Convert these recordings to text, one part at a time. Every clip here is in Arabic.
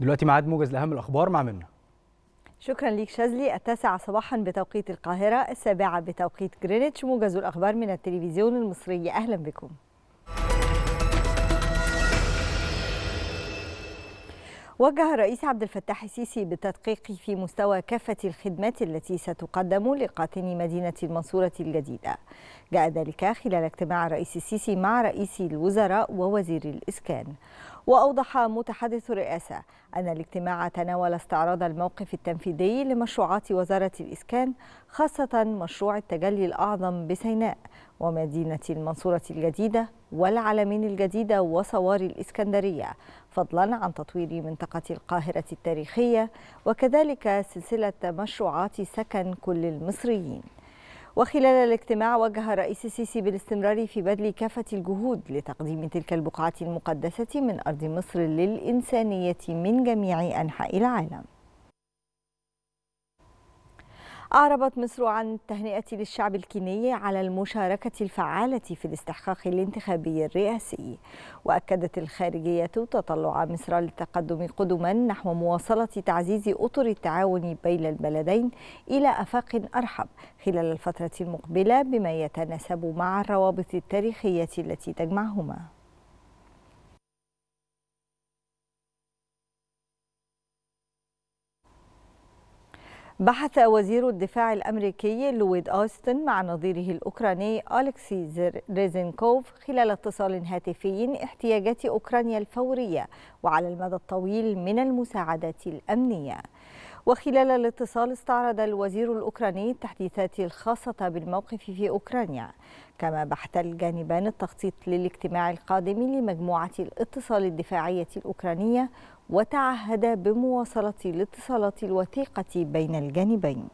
دلوقتي ميعاد موجز لاهم الاخبار مع منى شكرا ليك شاذلي التاسعة صباحا بتوقيت القاهرة السابعة بتوقيت جرينتش موجز الأخبار من التلفزيون المصري أهلا بكم وجه الرئيس عبد الفتاح السيسي بالتدقيق في مستوى كافة الخدمات التي ستقدم لقاطني مدينة المنصورة الجديدة جاء ذلك خلال اجتماع الرئيس السيسي مع رئيس الوزراء ووزير الإسكان وأوضح متحدث الرئاسة أن الاجتماع تناول استعراض الموقف التنفيذي لمشروعات وزارة الإسكان خاصة مشروع التجلي الأعظم بسيناء ومدينة المنصورة الجديدة والعلمين الجديدة وصواري الإسكندرية فضلا عن تطوير منطقة القاهرة التاريخية وكذلك سلسلة مشروعات سكن كل المصريين وخلال الاجتماع وجه الرئيس السيسي بالاستمرار في بذل كافة الجهود لتقديم تلك البقعة المقدسة من أرض مصر للإنسانية من جميع أنحاء العالم أعربت مصر عن التهنئة للشعب الكيني على المشاركة الفعالة في الاستحقاق الانتخابي الرئاسي وأكدت الخارجية تطلع مصر للتقدم قدما نحو مواصلة تعزيز أطر التعاون بين البلدين إلى أفاق أرحب خلال الفترة المقبلة بما يتناسب مع الروابط التاريخية التي تجمعهما بحث وزير الدفاع الأمريكي لويد أوستن مع نظيره الأوكراني أليكسي ريزينكوف خلال اتصال هاتفي احتياجات أوكرانيا الفورية وعلى المدى الطويل من المساعدات الأمنية وخلال الاتصال استعرض الوزير الأوكراني التحديثات الخاصة بالموقف في أوكرانيا كما بحث الجانبان التخطيط للاجتماع القادم لمجموعة الاتصال الدفاعية الأوكرانية وتعهد بمواصلة الاتصالات الوثيقة بين الجانبين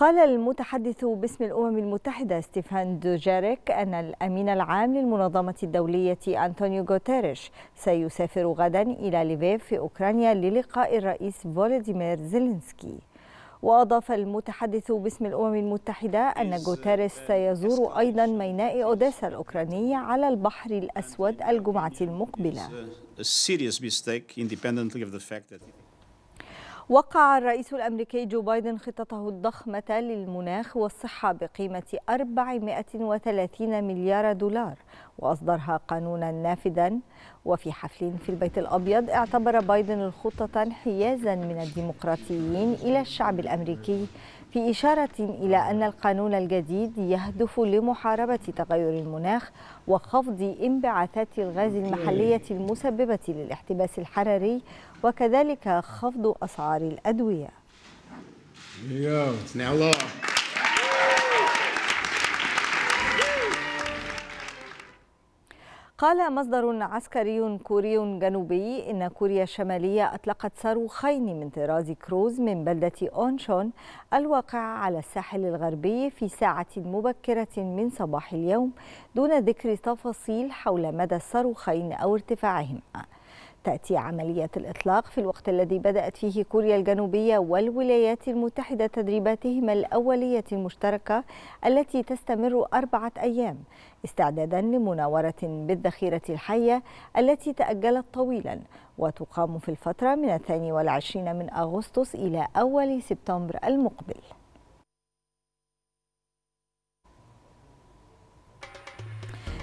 قال المتحدث باسم الأمم المتحدة ستيفان دوجاريك أن الأمين العام للمنظمة الدولية أنطونيو غوتيريش سيسافر غدا إلى ليفيف في أوكرانيا للقاء الرئيس فولديمير زيلينسكي وأضاف المتحدث باسم الأمم المتحدة أن uh, غوتيريش uh, سيزور uh, أيضا ميناء أوديسا الأوكراني على البحر الأسود الجمعة المقبلة وقع الرئيس الأمريكي جو بايدن خطته الضخمة للمناخ والصحة بقيمة 430 مليار دولار وأصدرها قانونا نافذا وفي حفل في البيت الأبيض اعتبر بايدن الخطة انحيازا من الديمقراطيين إلى الشعب الأمريكي في إشارة إلى أن القانون الجديد يهدف لمحاربة تغير المناخ وخفض انبعاثات الغاز المحلية المسببة للاحتباس الحراري وكذلك خفض أسعار الأدوية. قال مصدر عسكري كوري جنوبي إن كوريا الشمالية أطلقت صاروخين من طراز كروز من بلدة أونشون الواقعة على الساحل الغربي في ساعة مبكرة من صباح اليوم دون ذكر تفاصيل حول مدى الصاروخين أو ارتفاعهما تأتي عملية الإطلاق في الوقت الذي بدأت فيه كوريا الجنوبية والولايات المتحدة تدريباتهما الأولية المشتركة التي تستمر أربعة أيام استعدادا لمناورة بالذخيرة الحية التي تأجلت طويلا وتقام في الفترة من الثاني والعشرين من أغسطس إلى أول سبتمبر المقبل